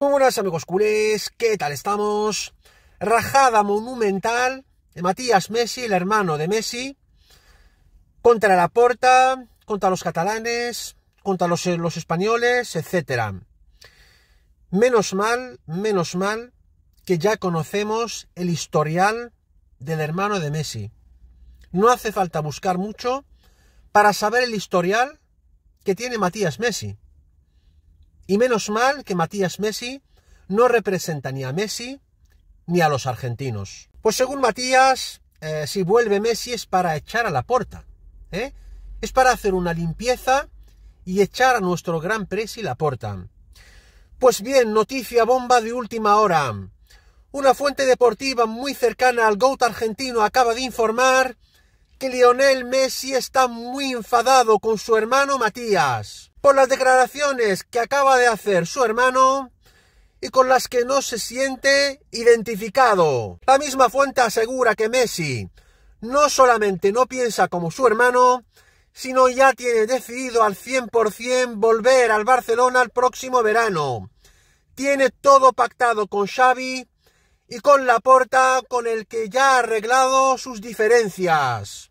Muy buenas amigos culés, ¿qué tal estamos? Rajada monumental de Matías Messi, el hermano de Messi, contra la Porta, contra los catalanes, contra los, eh, los españoles, etc. Menos mal, menos mal que ya conocemos el historial del hermano de Messi. No hace falta buscar mucho para saber el historial que tiene Matías Messi. Y menos mal que Matías Messi no representa ni a Messi ni a los argentinos. Pues según Matías, eh, si vuelve Messi es para echar a la puerta. ¿eh? Es para hacer una limpieza y echar a nuestro gran presi la puerta. Pues bien, noticia bomba de última hora. Una fuente deportiva muy cercana al GOAT argentino acaba de informar que Lionel Messi está muy enfadado con su hermano Matías por las declaraciones que acaba de hacer su hermano y con las que no se siente identificado. La misma fuente asegura que Messi no solamente no piensa como su hermano, sino ya tiene decidido al 100% volver al Barcelona el próximo verano. Tiene todo pactado con Xavi y con Laporta, con el que ya ha arreglado sus diferencias.